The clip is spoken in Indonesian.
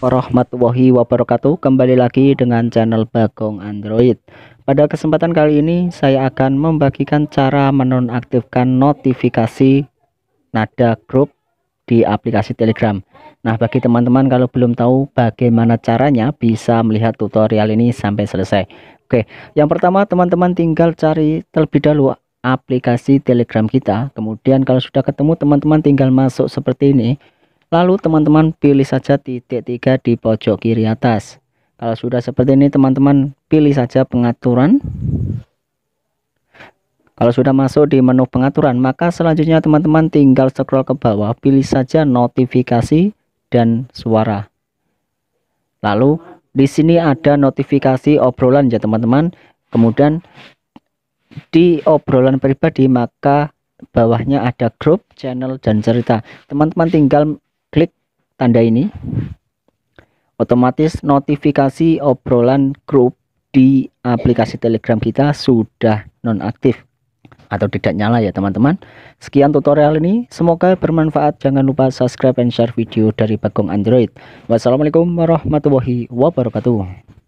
warahmatullahi wabarakatuh Kembali lagi dengan channel Bagong Android Pada kesempatan kali ini saya akan membagikan cara menonaktifkan notifikasi nada grup di aplikasi telegram Nah bagi teman-teman kalau belum tahu bagaimana caranya bisa melihat tutorial ini sampai selesai Oke yang pertama teman-teman tinggal cari terlebih dahulu aplikasi telegram kita Kemudian kalau sudah ketemu teman-teman tinggal masuk seperti ini Lalu teman-teman pilih saja titik tiga di pojok kiri atas. Kalau sudah seperti ini teman-teman pilih saja pengaturan. Kalau sudah masuk di menu pengaturan maka selanjutnya teman-teman tinggal scroll ke bawah pilih saja notifikasi dan suara. Lalu di sini ada notifikasi obrolan ya teman-teman kemudian di obrolan pribadi maka bawahnya ada grup channel dan cerita teman-teman tinggal tanda ini otomatis notifikasi obrolan grup di aplikasi Telegram kita sudah nonaktif atau tidak nyala ya teman-teman. Sekian tutorial ini, semoga bermanfaat. Jangan lupa subscribe and share video dari Bagong Android. Wassalamualaikum warahmatullahi wabarakatuh.